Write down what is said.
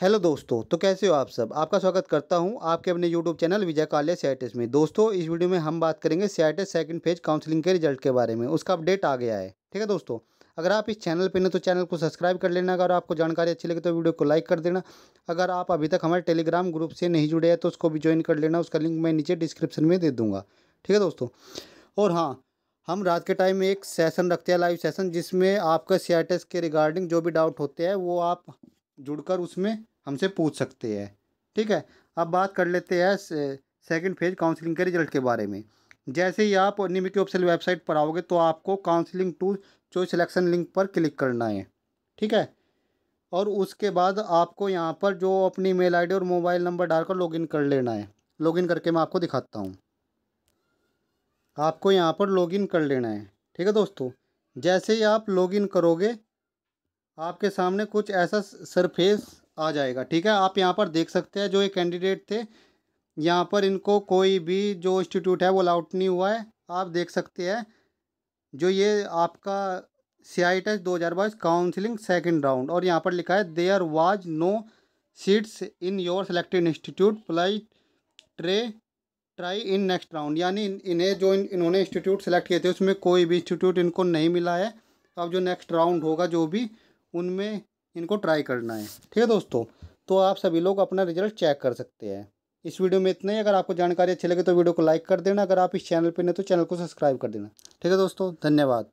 hello दोस्तों तो कैसे हो आप सब आपका स्वागत करता हूं आपके अपने यूट्यूब चैनल विजय काले सैटिस में दोस्तों इस वीडियो में हम बात करेंगे सैटिस सेकंड फेज काउंसलिंग के रिजल्ट के बारे में उसका अपडेट आ गया है ठीक है दोस्तों अगर आप इस चैनल पर नहीं तो चैनल को सब्सक्राइब कर लेना अगर आपको जानकारी अच्छी लगे तो वीडियो को लाइक कर देना अगर आप अभी तक हमारे टेलीग्राम ग्रुप से नहीं जुड़े हैं तो उसको भी ज्वाइन कर लेना उसका लिंक मैं नीचे डिस्क्रिप्शन में दे दूँगा ठीक है दोस्तों और हाँ हम रात के टाइम में एक सेशन रखते हैं लाइव सेशन जिसमें आपका सी के रिगार्डिंग जो भी डाउट होते हैं वो आप जुड़कर उसमें हमसे पूछ सकते हैं ठीक है अब बात कर लेते हैं सेकेंड फेज काउंसलिंग के रिजल्ट के बारे में जैसे ही आप निमिक की वेबसाइट पर आओगे तो आपको counselling to choice selection link पर क्लिक करना है ठीक है और उसके बाद आपको यहाँ पर जो अपनी मेल आई और मोबाइल नंबर डालकर लॉग कर लेना है लॉग करके मैं आपको दिखाता हूँ आपको यहाँ पर लॉगिन कर लेना है ठीक है दोस्तों जैसे ही आप लॉगिन करोगे आपके सामने कुछ ऐसा सरफेस आ जाएगा ठीक है आप यहाँ पर देख सकते हैं जो ये कैंडिडेट थे यहाँ पर इनको कोई भी जो इंस्टीट्यूट है वो अलाउट नहीं हुआ है आप देख सकते हैं जो ये आपका सी आई टेस्ट दो हज़ार बाईस काउंसिलिंग सेकेंड राउंड और यहाँ पर लिखा है there was no seats in your selected institute ply tray try in next round यानी इन्हें जो इन, इन्होंने इंस्टीट्यूट सेलेक्ट किए थे उसमें कोई भी इंस्टीट्यूट इनको नहीं मिला है अब जो नेक्स्ट राउंड होगा जो भी उनमें इनको ट्राई करना है ठीक है दोस्तों तो आप सभी लोग अपना रिजल्ट चेक कर सकते हैं इस वीडियो में इतना ही अगर आपको जानकारी अच्छी लगे तो वीडियो को लाइक कर देना अगर आप इस चैनल पर नहीं तो चैनल को सब्सक्राइब कर देना ठीक है दोस्तों धन्यवाद